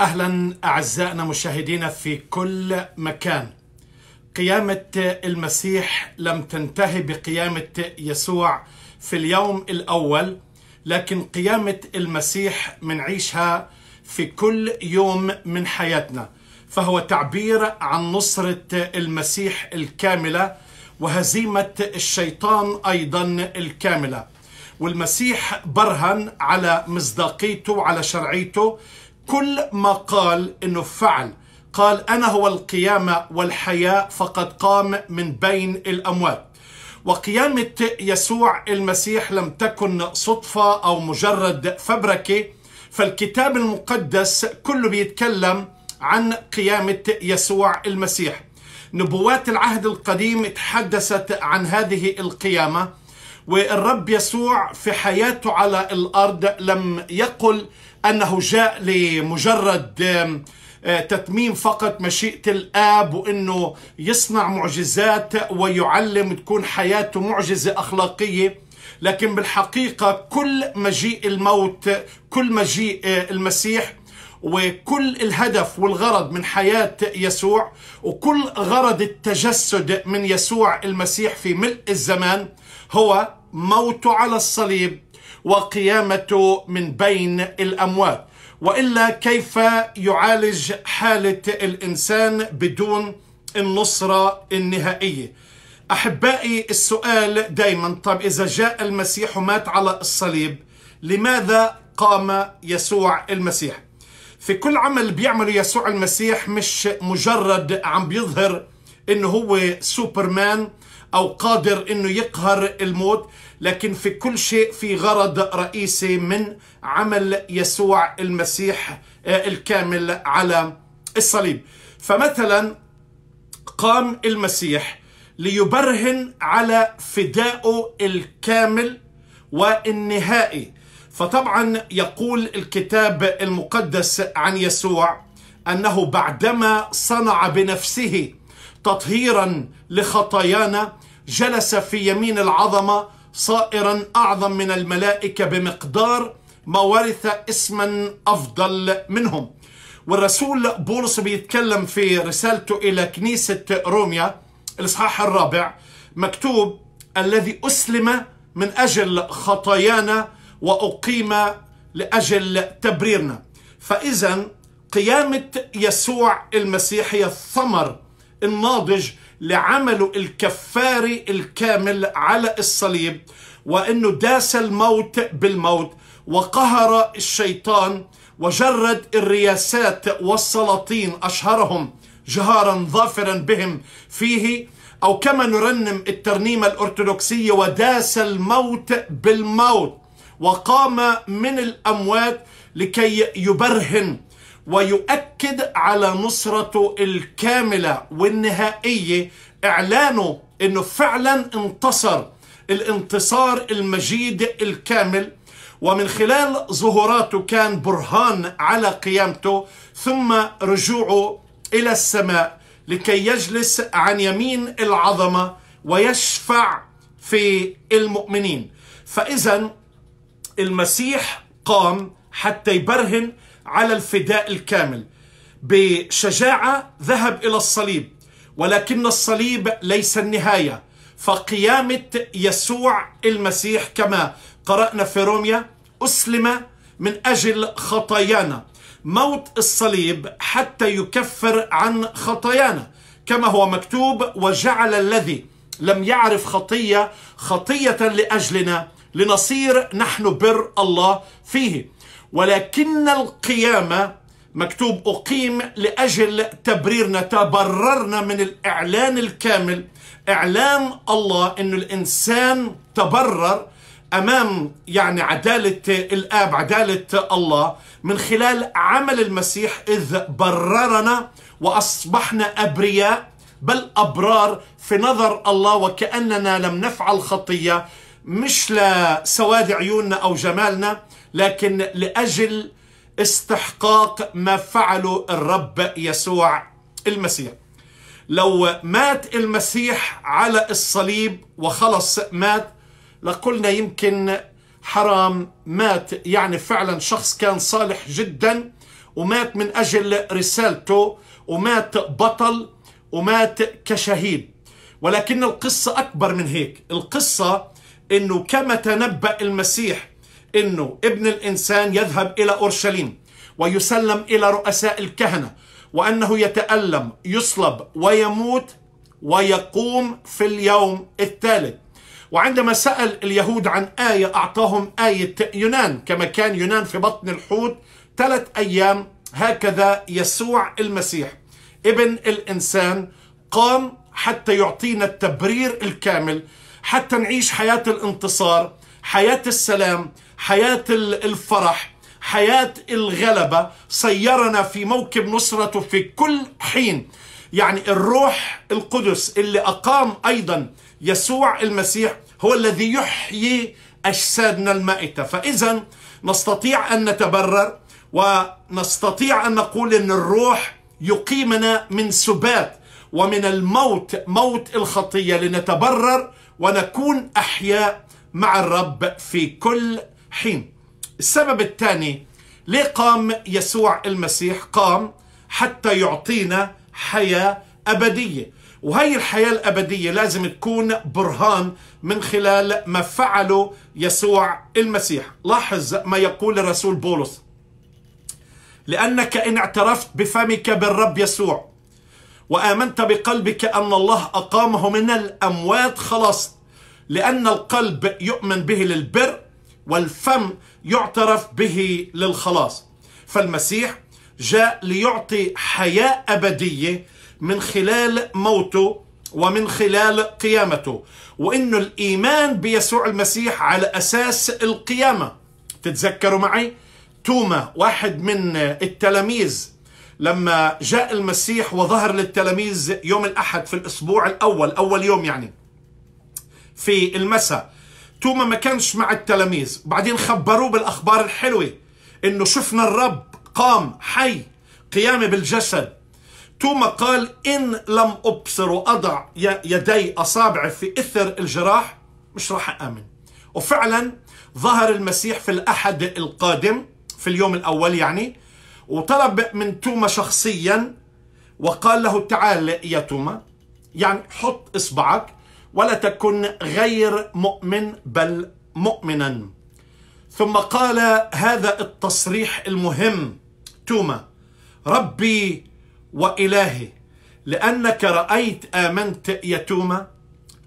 اهلا اعزائنا مشاهدينا في كل مكان. قيامه المسيح لم تنتهي بقيامه يسوع في اليوم الاول لكن قيامه المسيح منعيشها في كل يوم من حياتنا فهو تعبير عن نصره المسيح الكامله وهزيمه الشيطان ايضا الكامله. والمسيح برهن على مصداقيته وعلى شرعيته كل ما قال انه فعل قال انا هو القيامه والحياه فقد قام من بين الاموات وقيامه يسوع المسيح لم تكن صدفه او مجرد فبركه فالكتاب المقدس كله بيتكلم عن قيامه يسوع المسيح نبوات العهد القديم تحدثت عن هذه القيامه والرب يسوع في حياته على الارض لم يقل أنه جاء لمجرد آه، تتميم فقط مشيئة الآب وأنه يصنع معجزات ويعلم تكون حياته معجزة أخلاقية لكن بالحقيقة كل مجيء الموت كل مجيء آه، المسيح وكل الهدف والغرض من حياة يسوع وكل غرض التجسد من يسوع المسيح في ملء الزمان هو موته على الصليب وقيامته من بين الأموات وإلا كيف يعالج حالة الإنسان بدون النصرة النهائية أحبائي السؤال دايما طب إذا جاء المسيح ومات على الصليب لماذا قام يسوع المسيح في كل عمل بيعمله يسوع المسيح مش مجرد عم بيظهر انه هو سوبرمان او قادر انه يقهر الموت لكن في كل شيء في غرض رئيسي من عمل يسوع المسيح آه، الكامل على الصليب فمثلا قام المسيح ليبرهن على فدائه الكامل والنهائي فطبعا يقول الكتاب المقدس عن يسوع انه بعدما صنع بنفسه تطهيرا لخطايانا جلس في يمين العظمه صائرا أعظم من الملائكة بمقدار ما ورث اسما أفضل منهم والرسول بولس بيتكلم في رسالته إلى كنيسة روميا الإصحاح الرابع مكتوب الذي أسلم من أجل خطايانا وأقيم لأجل تبريرنا فإذا قيامة يسوع المسيح هي الثمر الناضج لعمله الكفاري الكامل على الصليب وانه داس الموت بالموت وقهر الشيطان وجرد الرياسات والسلاطين اشهرهم جهارا ظافرا بهم فيه او كما نرنم الترنيمه الارثوذكسيه وداس الموت بالموت وقام من الاموات لكي يبرهن ويؤكد على نصرته الكاملة والنهائية إعلانه أنه فعلا انتصر الانتصار المجيد الكامل ومن خلال ظهوراته كان برهان على قيامته ثم رجوعه إلى السماء لكي يجلس عن يمين العظمة ويشفع في المؤمنين فإذا المسيح قام حتى يبرهن على الفداء الكامل بشجاعة ذهب إلى الصليب ولكن الصليب ليس النهاية فقيامة يسوع المسيح كما قرأنا في روميا أسلم من أجل خطايانا موت الصليب حتى يكفر عن خطايانا كما هو مكتوب وجعل الذي لم يعرف خطية خطية لأجلنا لنصير نحن بر الله فيه ولكن القيامة مكتوب أقيم لأجل تبريرنا تبررنا من الإعلان الكامل إعلان الله أن الإنسان تبرر أمام يعني عدالة الآب عدالة الله من خلال عمل المسيح إذ بررنا وأصبحنا أبرياء بل أبرار في نظر الله وكأننا لم نفعل خطية مش لسواد عيوننا أو جمالنا لكن لأجل استحقاق ما فعله الرب يسوع المسيح لو مات المسيح على الصليب وخلص مات لقلنا يمكن حرام مات يعني فعلا شخص كان صالح جدا ومات من أجل رسالته ومات بطل ومات كشهيد ولكن القصة أكبر من هيك القصة أنه كما تنبأ المسيح انه ابن الانسان يذهب الى اورشليم ويسلم الى رؤساء الكهنه وانه يتالم يصلب ويموت ويقوم في اليوم الثالث وعندما سال اليهود عن ايه اعطاهم ايه يونان كما كان يونان في بطن الحوت ثلاث ايام هكذا يسوع المسيح ابن الانسان قام حتى يعطينا التبرير الكامل حتى نعيش حياه الانتصار حياه السلام حياة الفرح حياة الغلبة سيرنا في موكب نصرته في كل حين يعني الروح القدس اللي أقام أيضا يسوع المسيح هو الذي يحيي أجسادنا المائتة فإذا نستطيع أن نتبرر ونستطيع أن نقول أن الروح يقيمنا من سبات ومن الموت موت الخطية لنتبرر ونكون أحياء مع الرب في كل حين السبب الثاني ليه قام يسوع المسيح قام حتى يعطينا حياة أبدية وهي الحياة الأبدية لازم تكون برهان من خلال ما فعله يسوع المسيح لاحظ ما يقول الرسول بولس لأنك إن اعترفت بفمك بالرب يسوع وآمنت بقلبك أن الله أقامه من الأموات خلاص لأن القلب يؤمن به للبر والفم يعترف به للخلاص فالمسيح جاء ليعطي حياة أبدية من خلال موته ومن خلال قيامته وإنه الإيمان بيسوع المسيح على أساس القيامة تتذكروا معي توما واحد من التلاميذ لما جاء المسيح وظهر للتلاميذ يوم الأحد في الأسبوع الأول أول يوم يعني في المساء توما ما كانش مع التلاميذ بعدين خبروه بالأخبار الحلوة إنه شفنا الرب قام حي قيامة بالجسد توما قال إن لم أبصر وأضع يدي أصابعي في إثر الجراح مش راح أأمن وفعلا ظهر المسيح في الأحد القادم في اليوم الأول يعني وطلب من توما شخصيا وقال له تعال يا توما يعني حط إصبعك ولا تكن غير مؤمن بل مؤمنا ثم قال هذا التصريح المهم توما ربي وإلهي لأنك رأيت آمنت يا توما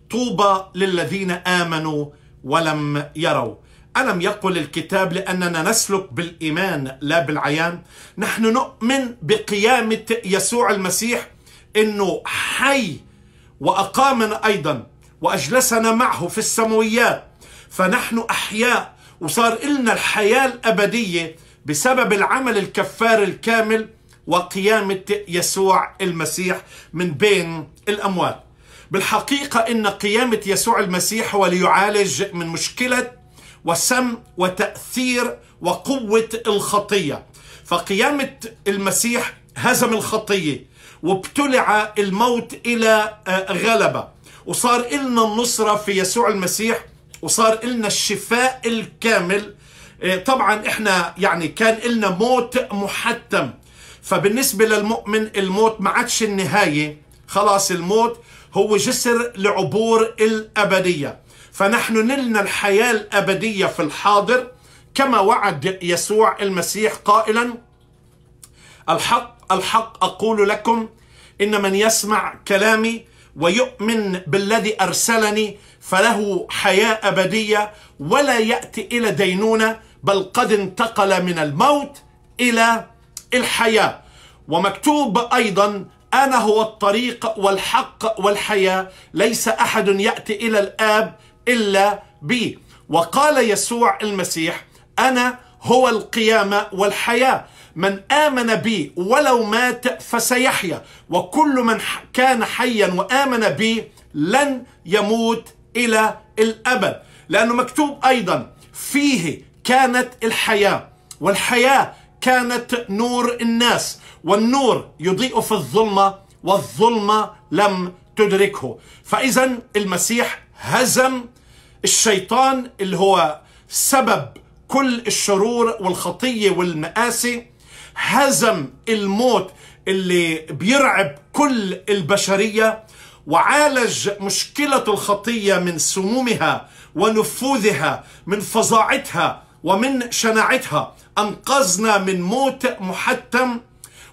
طوبى للذين آمنوا ولم يروا ألم يقل الكتاب لأننا نسلك بالإيمان لا بالعيان نحن نؤمن بقيامة يسوع المسيح أنه حي وأقامنا أيضا وأجلسنا معه في السماويات فنحن أحياء وصار إلنا الحياة الأبدية بسبب العمل الكفار الكامل وقيامة يسوع المسيح من بين الأموات بالحقيقة إن قيامة يسوع المسيح هو ليعالج من مشكلة وسم وتأثير وقوة الخطية فقيامة المسيح هزم الخطية وابتلع الموت إلى آه، غلبة وصار إلنا النصرة في يسوع المسيح وصار إلنا الشفاء الكامل آه، طبعا إحنا يعني كان إلنا موت محتم فبالنسبة للمؤمن الموت ما عادش النهاية خلاص الموت هو جسر لعبور الأبدية فنحن نلنا الحياة الأبدية في الحاضر كما وعد يسوع المسيح قائلا الحق الحق أقول لكم إن من يسمع كلامي ويؤمن بالذي أرسلني فله حياة أبدية ولا يأتي إلى دينونة بل قد انتقل من الموت إلى الحياة ومكتوب أيضا أنا هو الطريق والحق والحياة ليس أحد يأتي إلى الآب إلا بي وقال يسوع المسيح أنا هو القيامة والحياة من آمن بي ولو مات فسيحيا وكل من كان حيا وآمن بي لن يموت إلى الأبد لأنه مكتوب أيضا فيه كانت الحياة والحياة كانت نور الناس والنور يضيء في الظلمة والظلمة لم تدركه فإذا المسيح هزم الشيطان اللي هو سبب كل الشرور والخطية والمآسي هزم الموت اللي بيرعب كل البشرية وعالج مشكلة الخطية من سمومها ونفوذها من فظاعتها ومن شناعتها أنقذنا من موت محتم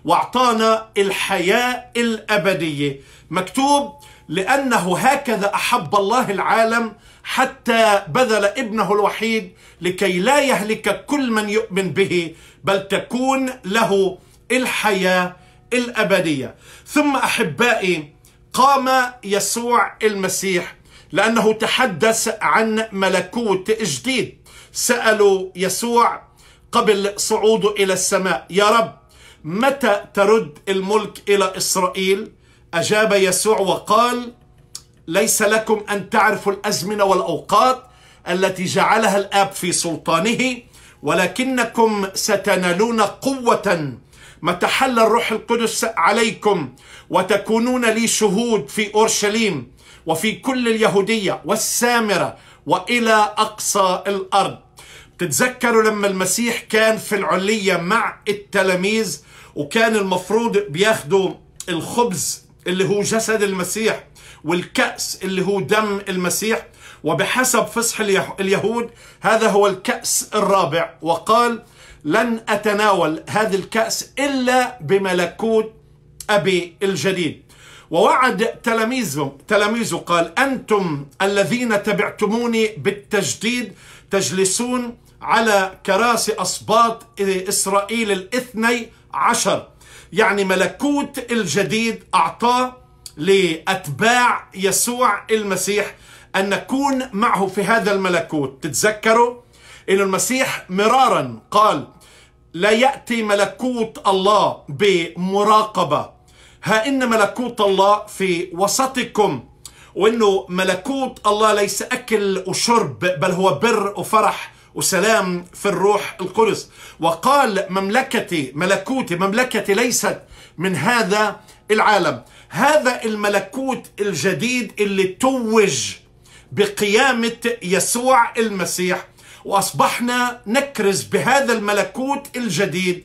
واعطانا الحياه الابديه مكتوب لانه هكذا احب الله العالم حتى بذل ابنه الوحيد لكي لا يهلك كل من يؤمن به بل تكون له الحياه الابديه ثم احبائي قام يسوع المسيح لانه تحدث عن ملكوت جديد سالوا يسوع قبل صعوده الى السماء يا رب متى ترد الملك الى اسرائيل اجاب يسوع وقال ليس لكم أن تعرفوا الأزمنة والأوقات التي جعلها الآب في سلطانه ولكنكم ستنالون قوة متى حل الروح القدس عليكم وتكونون لي شهود في أورشليم وفي كل اليهودية والسامرة وإلى أقصى الأرض تتذكروا لما المسيح كان في العلية مع التلاميذ وكان المفروض بياخدوا الخبز اللي هو جسد المسيح والكأس اللي هو دم المسيح وبحسب فصح اليهود هذا هو الكأس الرابع وقال لن أتناول هذه الكأس إلا بملكوت أبي الجديد ووعد تلاميذه تلاميذه قال أنتم الذين تبعتموني بالتجديد تجلسون على كراسي أصباط إسرائيل الاثني عشر يعني ملكوت الجديد أعطاه لأتباع يسوع المسيح أن نكون معه في هذا الملكوت تتذكروا أن المسيح مرارا قال لا يأتي ملكوت الله بمراقبة ها إن ملكوت الله في وسطكم وإنه ملكوت الله ليس أكل وشرب بل هو بر وفرح وسلام في الروح القدس وقال مملكتي ملكوتي مملكتي ليست من هذا العالم هذا الملكوت الجديد اللي توج بقيامة يسوع المسيح وأصبحنا نكرز بهذا الملكوت الجديد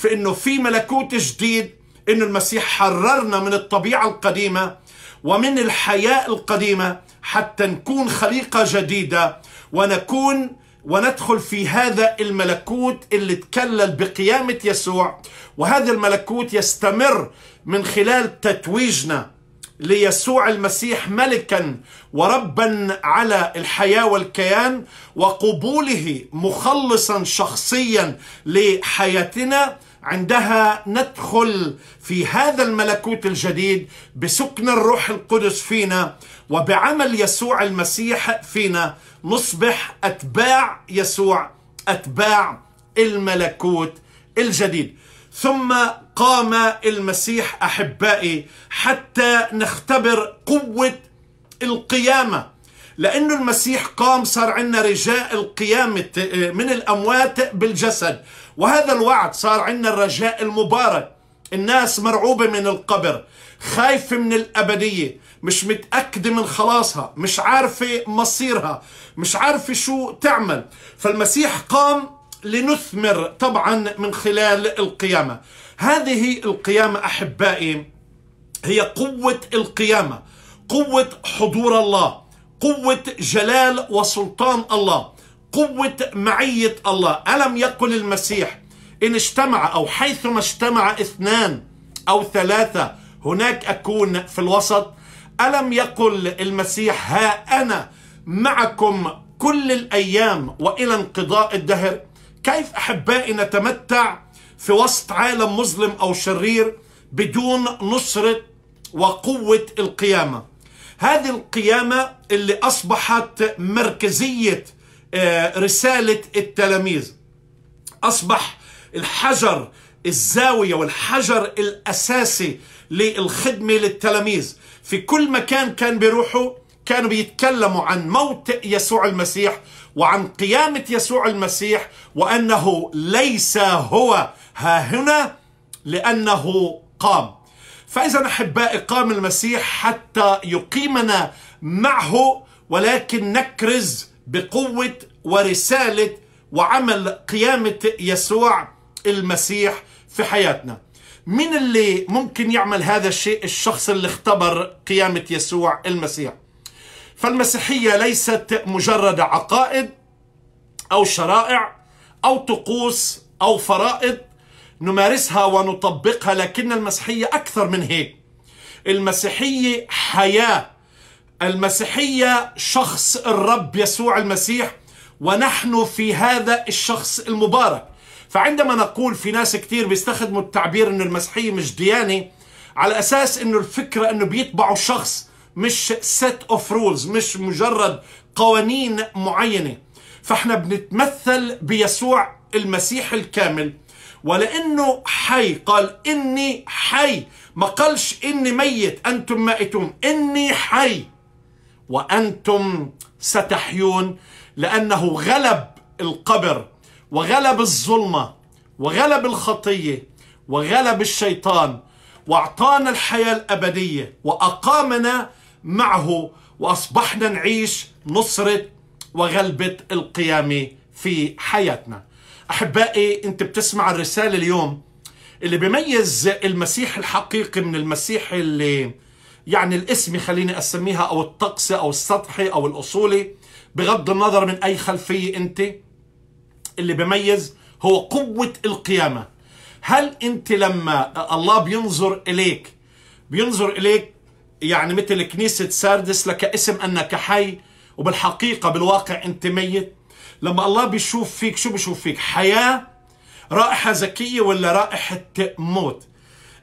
في أنه في ملكوت جديد أنه المسيح حررنا من الطبيعة القديمة ومن الحياة القديمة حتى نكون خليقة جديدة ونكون وندخل في هذا الملكوت اللي تكلل بقيامة يسوع وهذا الملكوت يستمر من خلال تتويجنا ليسوع المسيح ملكا وربا على الحياة والكيان وقبوله مخلصا شخصيا لحياتنا عندها ندخل في هذا الملكوت الجديد بسكن الروح القدس فينا وبعمل يسوع المسيح فينا نصبح أتباع يسوع أتباع الملكوت الجديد ثم قام المسيح أحبائي حتى نختبر قوة القيامة لأنه المسيح قام صار عندنا رجاء القيامة آه، من الأموات بالجسد وهذا الوعد صار عندنا الرجاء المبارك الناس مرعوبة من القبر خايفة من الأبدية مش متأكدة من خلاصها مش عارفة مصيرها مش عارفة شو تعمل فالمسيح قام لنثمر طبعا من خلال القيامة هذه القيامة أحبائي هي قوة القيامة قوة حضور الله قوة جلال وسلطان الله قوة معية الله ألم يقل المسيح إن اجتمع أو حيثما اجتمع اثنان أو ثلاثة هناك أكون في الوسط ألم يقل المسيح ها أنا معكم كل الأيام وإلى انقضاء الدهر كيف أحبائي نتمتع في وسط عالم مظلم أو شرير بدون نصرة وقوة القيامة هذه القيامة اللي أصبحت مركزية آه، رسالة التلاميذ أصبح الحجر الزاوية والحجر الأساسي للخدمة للتلاميذ في كل مكان كان بيروحوا كانوا بيتكلموا عن موت يسوع المسيح وعن قيامة يسوع المسيح وأنه ليس هو ها هنا لأنه قام فإذا أحبائي قام المسيح حتى يقيمنا معه ولكن نكرز بقوة ورسالة وعمل قيامة يسوع المسيح في حياتنا مين اللي ممكن يعمل هذا الشيء الشخص اللي اختبر قيامة يسوع المسيح فالمسيحية ليست مجرد عقائد أو شرائع أو طقوس أو فرائض نمارسها ونطبقها لكن المسيحية أكثر من هيك المسيحية حياة المسيحية شخص الرب يسوع المسيح ونحن في هذا الشخص المبارك فعندما نقول في ناس كثير بيستخدموا التعبير انه المسيحيه مش ديانه على اساس انه الفكره انه بيتبعوا شخص مش سيت اوف رولز مش مجرد قوانين معينه فاحنا بنتمثل بيسوع المسيح الكامل ولانه حي قال اني حي ما قالش اني ميت انتم مائتون اني حي وانتم ستحيون لانه غلب القبر وغلب الظلمه وغلب الخطيه وغلب الشيطان واعطانا الحياه الابديه واقامنا معه واصبحنا نعيش نصره وغلبه القيامه في حياتنا. احبائي انت بتسمع الرساله اليوم اللي بيميز المسيح الحقيقي من المسيح اللي يعني الاسم خليني اسميها او الطقس او السطحي او الاصولي بغض النظر من اي خلفيه انت اللي بيميز هو قوة القيامة هل أنت لما الله بينظر إليك بينظر إليك يعني مثل كنيسة ساردس لك اسم أنك حي وبالحقيقة بالواقع أنت ميت لما الله بيشوف فيك شو بيشوف فيك حياة رائحة زكية ولا رائحة موت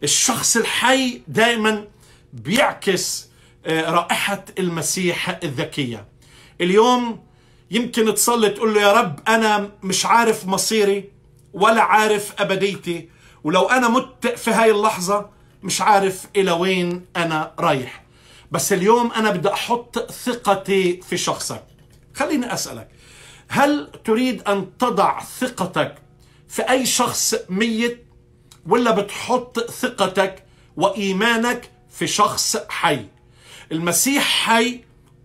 الشخص الحي دائما بيعكس آه، رائحة المسيح الذكية اليوم يمكن تصلي تقول له يا رب أنا مش عارف مصيري ولا عارف أبديتي ولو أنا مت في هاي اللحظة مش عارف إلى وين أنا رايح بس اليوم أنا بدي أحط ثقتي في شخصك خليني أسألك هل تريد أن تضع ثقتك في أي شخص ميت ولا بتحط ثقتك وإيمانك في شخص حي المسيح حي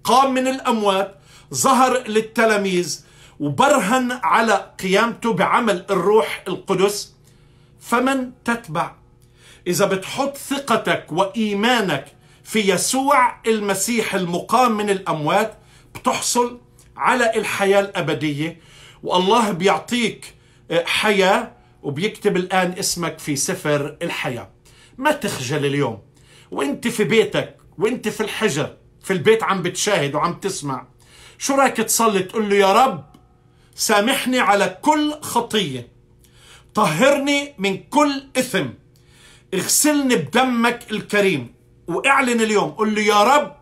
قام من الأموات ظهر للتلاميذ وبرهن على قيامته بعمل الروح القدس فمن تتبع إذا بتحط ثقتك وإيمانك في يسوع المسيح المقام من الأموات بتحصل على الحياة الأبدية والله بيعطيك آه، حياة وبيكتب الآن اسمك في سفر الحياة ما تخجل اليوم وانت في بيتك وانت في الحجر في البيت عم بتشاهد وعم تسمع شو رايك تصلي تقول له يا رب سامحني على كل خطية طهرني من كل إثم اغسلني بدمك الكريم واعلن اليوم قل له يا رب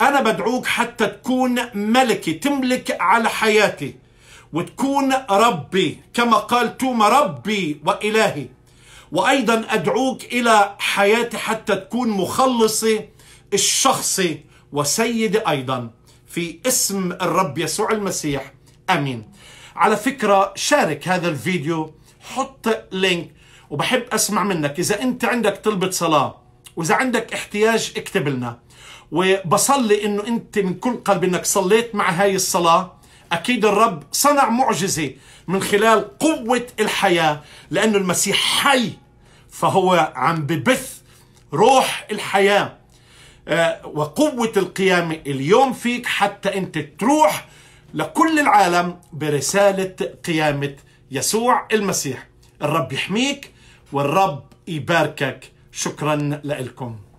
أنا بدعوك حتى تكون ملكي تملك على حياتي وتكون ربي كما قال توما ربي وإلهي وأيضا أدعوك إلى حياتي حتى تكون مخلصي الشخصي وسيدي أيضا في اسم الرب يسوع المسيح امين على فكره شارك هذا الفيديو حط لينك وبحب اسمع منك اذا انت عندك طلبه صلاه واذا عندك احتياج اكتب لنا وبصلي انه انت من كل قلب انك صليت مع هاي الصلاه اكيد الرب صنع معجزه من خلال قوه الحياه لانه المسيح حي فهو عم ببث روح الحياه آه، وقوة القيامة اليوم فيك حتى أنت تروح لكل العالم برسالة قيامة يسوع المسيح الرب يحميك والرب يباركك شكرا لكم